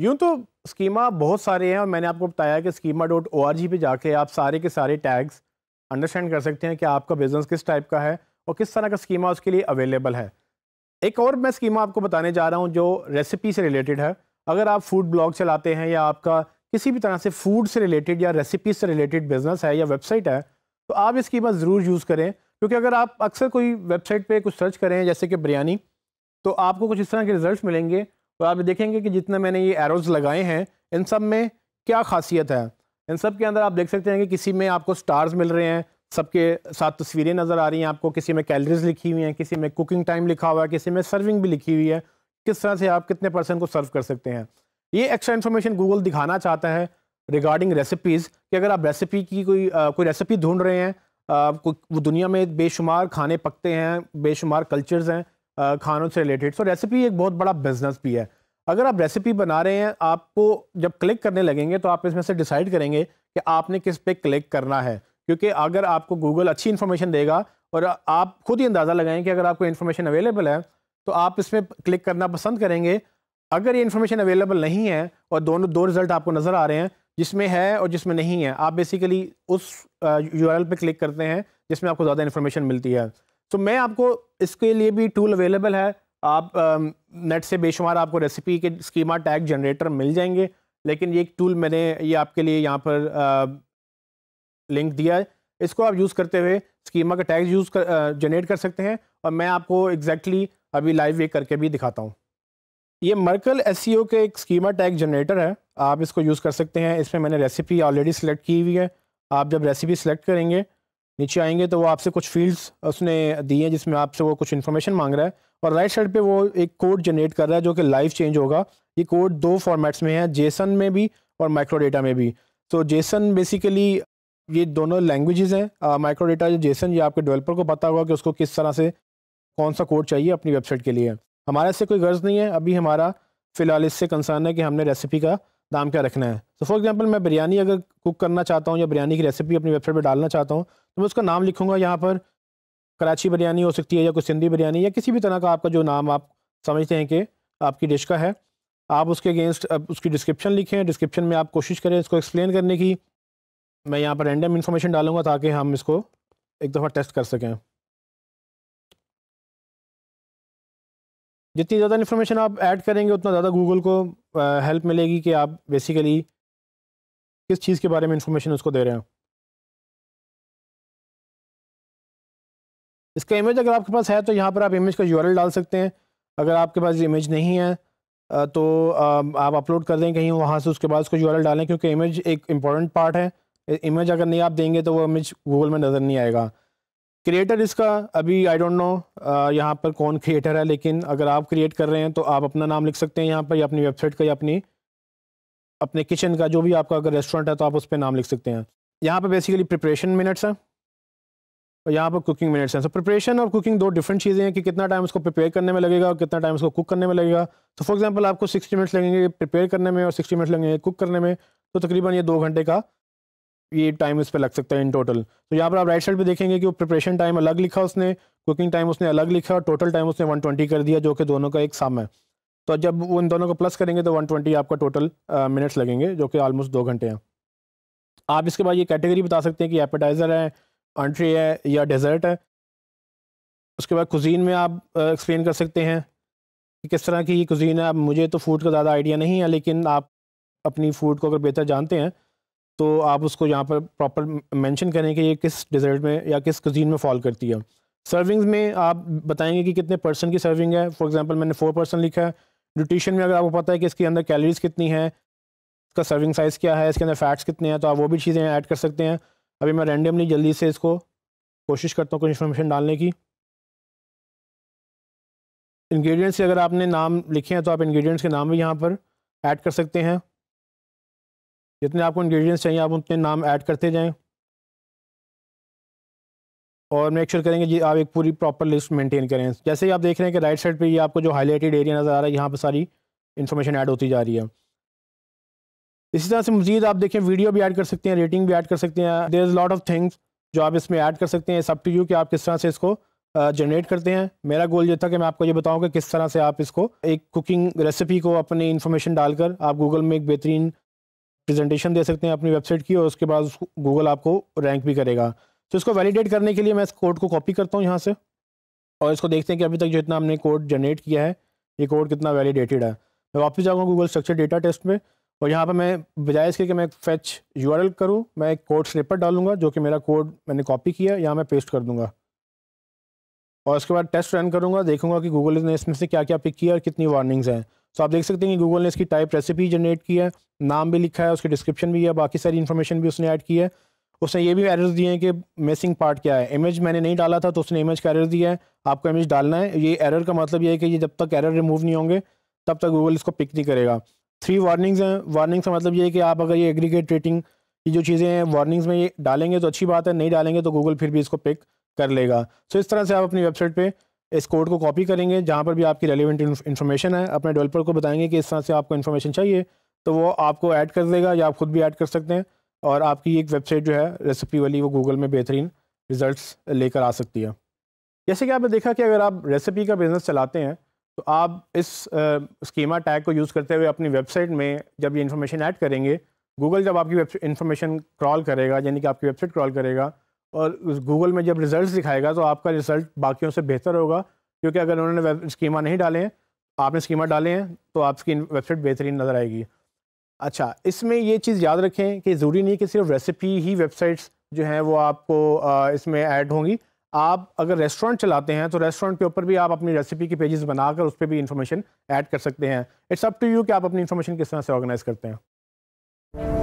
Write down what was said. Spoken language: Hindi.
यूं तो स्कीमा बहुत सारे हैं और मैंने आपको बताया कि schema dot O R G पर जाके आप सारे के सारे टैग्स अंडरस्टैंड कर सकते हैं कि आपका बिज़नेस किस टाइप का है और किस तरह का स्कीमा उसके लिए अवेलेबल है एक और मैं स्कीमा आपको बताने जा रहा हूँ जो रेसिपी से रिलेटेड है अगर आप फूड ब्लॉग चलाते हैं या आपका किसी भी तरह से फूड से रिलेटेड या रेसिपी से रिलेटेड बिज़नेस है या वेबसाइट है तो आप इस ज़रूर यूज़ करें क्योंकि अगर आप अक्सर कोई वेबसाइट पे कुछ सर्च करें जैसे कि बिरयानी तो आपको कुछ इस तरह के रिजल्ट्स मिलेंगे तो आप देखेंगे कि जितने मैंने ये एरोज़ लगाए हैं इन सब में क्या खासियत है इन सब के अंदर आप देख सकते हैं कि किसी में आपको स्टार्स मिल रहे हैं सबके साथ तस्वीरें नज़र आ रही हैं आपको किसी में कैलरीज लिखी हुई हैं किसी में कुकिंग टाइम लिखा हुआ है किसी में सर्विंग भी लिखी हुई है किस तरह से आप कितने परसेंट को सर्व कर सकते हैं ये एक्स्ट्रा इन्फॉर्मेशन गूगल दिखाना चाहता है रिगार्डिंग रेसिपीज़ कि अगर आप रेसिपी की कोई आ, कोई रेसिपी ढूंढ रहे हैं आ, वो दुनिया में बेशुमार खाने पकते हैं बेशुमार कल्चर्स हैं खानों से रिलेटेड सो रेसिपी एक बहुत बड़ा बिजनेस भी है अगर आप रेसिपी बना रहे हैं आपको जब क्लिक करने लगेंगे तो आप इसमें से डिसाइड करेंगे कि आपने किस पे क्लिक करना है क्योंकि अगर आपको गूगल अच्छी इन्फॉर्मेशन देगा और आप खुद ही अंदाज़ा लगाएं कि अगर आपको इन्फॉर्मेशन अवेलेबल है तो आप इसमें क्लिक करना पसंद करेंगे अगर ये इन्फॉर्मेशन अवेलेबल नहीं है और दोनों दो रिज़ल्ट आपको नज़र आ रहे हैं जिसमें है और जिसमें नहीं है आप बेसिकली उस यू आर पे क्लिक करते हैं जिसमें आपको ज़्यादा इन्फॉर्मेशन मिलती है तो मैं आपको इसके लिए भी टूल अवेलेबल है आप नेट से बेशुमार आपको रेसिपी के स्कीमा टैग जनरेटर मिल जाएंगे लेकिन ये एक टूल मैंने ये आपके लिए यहाँ पर लिंक दिया है इसको आप यूज़ करते हुए स्कीमा का टैग यूज़ कर जनरेट कर सकते हैं और मैं आपको एग्जैक्टली exactly अभी लाइव वे करके भी दिखाता हूँ ये मर्कल एस e के एक स्कीमा टैग जनरेटर है आप इसको यूज़ कर सकते हैं इसमें मैंने रेसिपी ऑलरेडी सेलेक्ट की हुई है आप जब रेसिपी सेलेक्ट करेंगे नीचे आएंगे तो वो आपसे कुछ फील्ड्स उसने दिए हैं जिसमें आपसे वो कुछ इन्फॉर्मेशन मांग रहा है और राइट साइड पे वो एक कोड जनरेट कर रहा है जो कि लाइव चेंज होगा ये कोड दो फॉर्मेट्स में है जेसन में भी और माइक्रो डेटा में भी तो जेसन बेसिकली ये दोनों लैंग्वेजेस हैं माइक्रो डेटा जेसन ये आपके डेवलपर को पता होगा कि उसको किस तरह से कौन सा कोड चाहिए अपनी वेबसाइट के लिए हमारे से कोई गर्ज नहीं है अभी हमारा फ़िलहाल इससे कंसर्न है कि हमने रेसिपी का दाम क्या रखना है तो फॉर एग्जांपल मैं बिरयानी अगर कुक करना चाहता हूँ या बिरयानी की रेसिपी अपनी वेबसाइट पर डालना चाहता हूँ तो मैं उसका नाम लिखूँगा यहाँ पर कराची बिरयानी हो सकती है या कोई सिंधी बिरयानी या किसी भी तरह का आपका जो नाम आप समझते हैं कि आपकी डिश का है आप उसके अगेंस्ट उसकी डिस्क्रिप्शन लिखें डिस्क्रिप्शन में आप कोशिश करें इसको एक्सप्लेन करने की मैं यहाँ पर रैंडम इन्फॉर्मेशन डालूंगा ताकि हम इसको एक दफ़ा टेस्ट कर सकें जितनी ज़्यादा इन्फॉर्मेशन आप ऐड करेंगे उतना ज़्यादा गूगल को हेल्प मिलेगी कि आप बेसिकली किस चीज़ के बारे में इंफॉर्मेशन उसको दे रहे हो इसका इमेज अगर आपके पास है तो यहाँ पर आप इमेज का यूआरएल डाल सकते हैं अगर आपके पास इमेज नहीं है तो आप अपलोड कर दें कहीं वहाँ से उसके बाद उसको यूआरएल डालें क्योंकि इमेज एक इम्पॉर्टेंट पार्ट है इमेज अगर नहीं आप देंगे तो वो इमेज गूगल में नज़र नहीं आएगा क्रिएटर इसका अभी आई डोंट नो यहाँ पर कौन क्रिएटर है लेकिन अगर आप क्रिएट कर रहे हैं तो आप अपना नाम लिख सकते हैं यहाँ पर या अपनी वेबसाइट का या अपनी अपने किचन का जो भी आपका अगर रेस्टोरेंट है तो आप उस पर नाम लिख सकते हैं यहाँ पर बेसिकली प्रिपरेशन मिनट्स हैं और यहाँ पर कुकिंग मिनट्स हैं सो प्रिपरेशन और कुकिंग दो डिफरेंट चीज़ें हैं कि कितना टाइम उसको प्रिपेयर करने में लगेगा और कितना टाइम उसको कुक करने में लगेगा तो फॉर एग्जांपल आपको 60 मिनट्स लगेंगे प्रिपेयर करने में और 60 मिनट्स लगेंगे कुक करने में तो तकरीबन ये दो घंटे का ये टाइम इस पर लग सकता है इन टोटल तो यहाँ पर आप राइट साइड पे देखेंगे कि वो प्रिपरेशन टाइम अलग लिखा उसने कुकिंग टाइम उसने अलग लिखा और टोटल टाइम उसने 120 कर दिया जो कि दोनों का एक सम है तो जब वो इन दोनों को प्लस करेंगे तो 120 आपका टोटल मिनट्स uh, लगेंगे जो कि ऑलमोस्ट दो घंटे हैं आप इसके बाद ये कैटेगरी बता सकते हैं कि एपेटाइज़र है एंट्री है या डेजर्ट है उसके बाद कुजीन में आप एक्सप्लेन uh, कर सकते हैं कि किस तरह की ये कुजीन है मुझे तो फूड का ज़्यादा आइडिया नहीं है लेकिन आप अपनी फूड को अगर बेहतर जानते हैं तो आप उसको यहाँ पर प्रॉपर मेंशन करें कि ये किस डिज़र्ट में या किस कजीन में फॉल करती है सर्विंग्स में आप बताएंगे कि कितने परसेंट की सर्विंग है फॉर एग्जांपल मैंने फोर परसेंट लिखा है न्यूट्रिशन में अगर आपको पता है कि इसके अंदर कैलोरीज कितनी है इसका सर्विंग साइज़ क्या है इसके अंदर फैट्स कितने हैं तो आप वो भी चीज़ें ऐड कर सकते हैं अभी मैं रेंडमली जल्दी से इसको कोशिश करता हूँ कुछ इन्फॉर्मेशन डालने की इन्ग्रीडियंट्स अगर आपने नाम लिखे हैं तो आप इन्ग्रीडियंट्स के नाम भी यहाँ पर ऐड कर सकते हैं जितने आपको इंग्रेडिएंट्स चाहिए आप उतने नाम ऐड करते जाएं और मेक श्योर sure करेंगे जी आप एक पूरी प्रॉपर लिस्ट मेंटेन करें जैसे ही आप देख रहे हैं कि राइट साइड पे ये आपको जो हाईलाइटेड एरिया नज़र आ रहा है यहाँ पर सारी इन्फॉर्मेशन ऐड होती जा रही है इसी तरह से मजीद आप देखें वीडियो भी ऐड कर सकते हैं रेटिंग भी ऐड कर सकते हैं there is lot of things जो आप इसमें ऐड कर सकते हैं सब टू यू कि आप किस तरह से इसको जनरेट करते हैं मेरा गोल ये था कि मैं आपको ये बताऊं कि किस तरह से आप इसको एक कुकिंग रेसिपी को अपनी इन्फॉर्मेशन डालकर आप गूगल में एक बेहतरीन प्रेजेंटेशन दे सकते हैं अपनी वेबसाइट की और उसके बाद उसको गूगल आपको रैंक भी करेगा तो इसको वैलिडेट करने के लिए मैं इस कोड को कॉपी करता हूँ यहाँ से और इसको देखते हैं कि अभी तक जो इतना हमने कोड जनरेट किया है ये कोड कितना वैलिडेटेड है मैं वापस जाऊँगा गूगल स्ट्रक्चर डेटा टेस्ट में और यहाँ पर मैं बजाय इसके कि मैं एक फैच यू आर एल करूँ मैं एक कोड स्लेपर डालूंगा जो कि मेरा कोड मैंने कॉपी किया यहाँ मैं पेस्ट कर दूँगा और उसके बाद टेस्ट रन करूँगा देखूँगा कि गूगल ने इसमें से क्या क्या पिक किया और कितनी वार्निंग्स हैं तो आप देख सकते हैं कि गूगल ने इसकी टाइप रेसिपी जनरेट की है नाम भी लिखा है उसकी डिस्क्रिप्शन भी है बाकी सारी इन्फॉर्मेशन भी उसने ऐड की है उसने ये भी एरर्स दिए हैं कि मिसिंग पार्ट क्या है इमेज मैंने नहीं डाला था तो उसने इमेज का एरर दिया है आपको इमेज डालना है ये एरर का मतलब ये है कि ये जब तक एरर रिमूव नहीं होंगे तब तक गूगल इसको पिक नहीं करेगा थ्री वार्निंग्स हैं वार्निंग्स का मतलब ये है कि आप अगर ये एग्रीगेट रेटिंग की जो चीज़ें हैं वार्निंग्स में ये डालेंगे तो अच्छी बात है नहीं डालेंगे तो गूगल फिर भी इसको पिक कर लेगा सो इस तरह से आप अपनी वेबसाइट पर इस कोड को कॉपी करेंगे जहाँ पर भी आपकी रेलिवेंट इन्फॉर्मेशन है अपने डेवलपर को बताएंगे कि इस तरह से आपको इन्फॉर्मेशन चाहिए तो वो आपको ऐड कर देगा या आप खुद भी ऐड कर सकते हैं और आपकी एक वेबसाइट जो है रेसिपी वाली वो गूगल में बेहतरीन रिजल्ट्स लेकर आ सकती है जैसे कि आपने देखा कि अगर आप रेसिपी का बिज़नेस चलाते हैं तो आप इस स्कीमा टैग को यूज़ करते हुए अपनी वेबसाइट में जब ये इन्फॉर्मेशन ऐड करेंगे गूगल जब आपकी वेब इन्फॉर्मेशन क्रॉल करेगा यानी कि आपकी वेबसाइट क्रॉल करेगा और गूगल में जब रिजल्ट दिखाएगा तो आपका रिजल्ट बाकियों से बेहतर होगा क्योंकि अगर उन्होंने स्कीमा नहीं डाले हैं आपने स्कीमा डाले हैं तो आपकी वेबसाइट बेहतरीन नज़र आएगी अच्छा इसमें ये चीज़ याद रखें कि ज़रूरी नहीं कि सिर्फ रेसिपी ही वेबसाइट्स जो हैं वो आपको इसमें ऐड होंगी आप अगर रेस्टोरेंट चलाते हैं तो रेस्टोरेंट के ऊपर भी आप अपनी रेसिपी की पेजेस बनाकर उस पर भी इन्फॉर्मेशन ऐड कर सकते हैं इट्स अप टू यू कि आप अपनी इन्फॉर्मेशन किस तरह से ऑर्गेनाइज करते हैं